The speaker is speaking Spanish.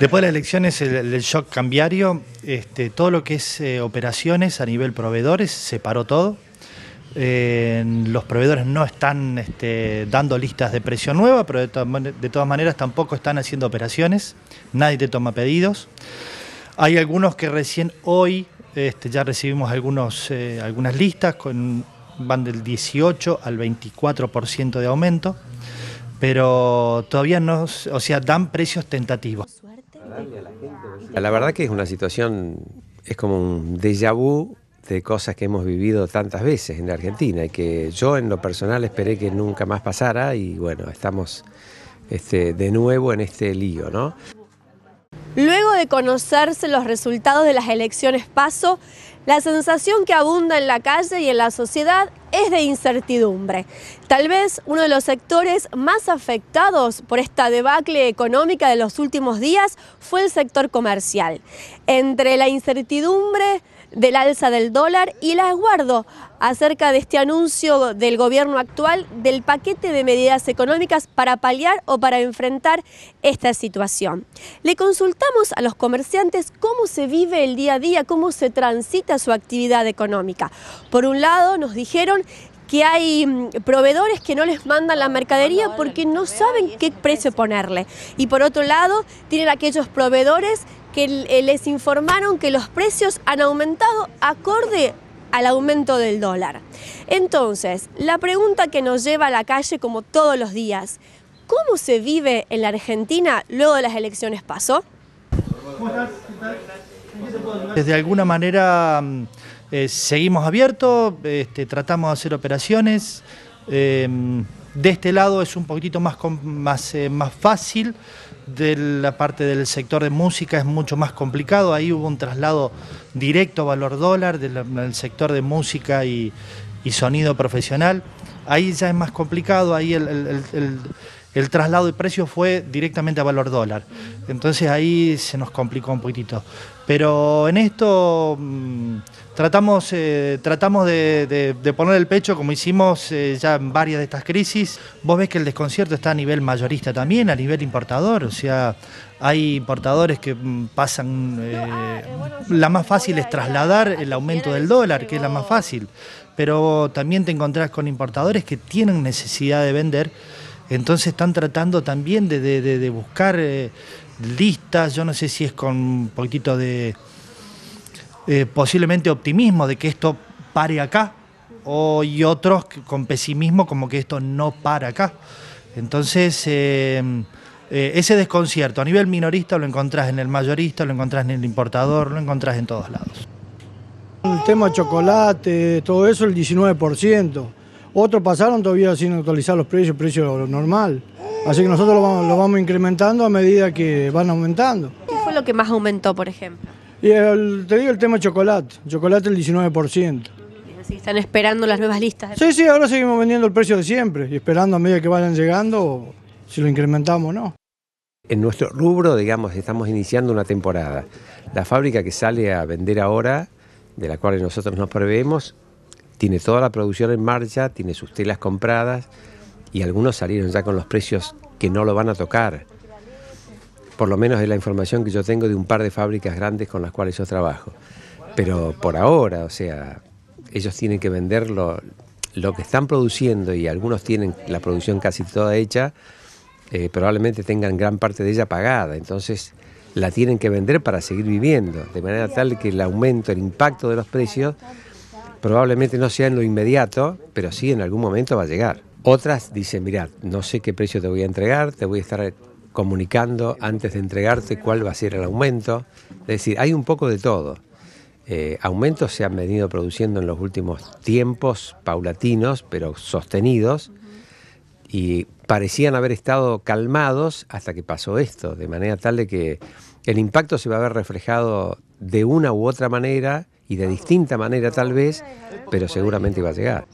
Después de las elecciones, el, shock cambiario, este, todo lo que es eh, operaciones a nivel proveedores, se paró todo. Eh, los proveedores no están este, dando listas de precio nueva, pero de, todas maneras tampoco están haciendo operaciones, nadie te toma pedidos. Hay algunos que recién hoy este, ya recibimos eh, algunas listas, con, van del 18 al 24% de aumento, pero todavía no, o sea, dan precios tentativos. Ah. la verdad que es una situación, es como un déjà vu de cosas que hemos vivido tantas veces en la Argentina y que yo en lo personal esperé que nunca más pasara y bueno, estamos este, de nuevo en este lío, ¿no? Luego de conocerse los resultados de las elecciones PASO, la sensación que abunda en la calle y en la sociedad es de incertidumbre. Tal vez uno de los sectores más afectados por esta debacle económica de los últimos días fue el sector comercial. Entre la incertidumbre, del alza del dólar y las guardo acerca de este anuncio del gobierno actual del paquete de medidas económicas para paliar o para enfrentar esta situación. Le consultamos a los comerciantes cómo se vive el día a día, cómo se transita su actividad económica. Por un lado, nos dijeron que hay mm, proveedores que no les mandan la oh, mercadería porque no saben qué precio ponerle. Y por otro lado, tienen aquellos proveedores que eh, les informaron que los precios han aumentado acorde al aumento del dólar. Entonces, la pregunta que nos lleva a la calle como todos los días, ¿cómo se vive en la Argentina luego de las elecciones pasó? ¿Cómo Desde alguna manera mm, eh, seguimos abiertos, este, tratamos de hacer operaciones. Em, de este lado es un poquito más, más, eh, más fácil, de la parte del sector de música es mucho más complicado, ahí hubo un traslado directo valor dólar del, sector de música y, sonido profesional, ahí ya es más complicado, ahí el, el traslado de precios fue directamente a valor dólar. Entonces ahí se nos complicó un poquitito. Pero en esto mm, tratamos, eh, tratamos de, poner el pecho como hicimos eh, ya en varias de estas crisis. Vos ves que el desconcierto está a nivel mayorista también, a nivel importador. O sea, hay importadores que mm, pasan... Eh, ah, la más fácil es trasladar el aumento del dólar, que es la más fácil. Pero también te encontrás con importadores que tienen necesidad de vender entonces están tratando también de, buscar eh, listas, yo no sé si es con un poquito de eh, posiblemente optimismo de que esto pare acá, o, y otros con pesimismo como que esto no para acá. Entonces, eh, ese desconcierto a nivel minorista lo encontrás en el mayorista, lo encontrás en el importador, lo encontrás en todos lados. El tema chocolate, todo eso, el 19%. Otros pasaron todavía sin actualizar los precios, precio normal. Así que nosotros lo vamos, incrementando a medida que van aumentando. ¿Qué fue lo que más aumentó, por ejemplo? Y te digo el tema chocolate, chocolate el 19%. están esperando las nuevas listas. Sí, sí, ahora seguimos vendiendo el precio de siempre y esperando a medida que vayan llegando si lo incrementamos o no. En nuestro rubro, digamos, estamos iniciando una temporada. La fábrica que sale a vender ahora, de la cual nosotros nos proveemos, tiene toda la producción en marcha, tiene sus telas compradas y algunos salieron ya con los precios que no lo van a tocar. Por lo menos es la información que yo tengo de un par de fábricas grandes con las cuales yo trabajo. Pero por ahora, o sea, ellos tienen que vender lo, que están produciendo y algunos tienen la producción casi toda hecha, eh, probablemente tengan gran parte de ella pagada. Entonces la tienen que vender para seguir viviendo, de manera tal que el aumento, el impacto de los precios Probablemente no sea en lo inmediato, pero sí en algún momento va a llegar. Otras dicen, mirad, no sé qué precio te voy a entregar, te voy a estar comunicando antes de entregarte cuál va a ser el aumento. Es decir, hay un poco de todo. Eh, aumentos se han venido produciendo en los últimos tiempos, paulatinos, pero sostenidos, y parecían haber estado calmados hasta que pasó esto, de manera tal de que el impacto se va a ver reflejado de una u otra manera y de distinta manera tal vez, pero seguramente va a llegar.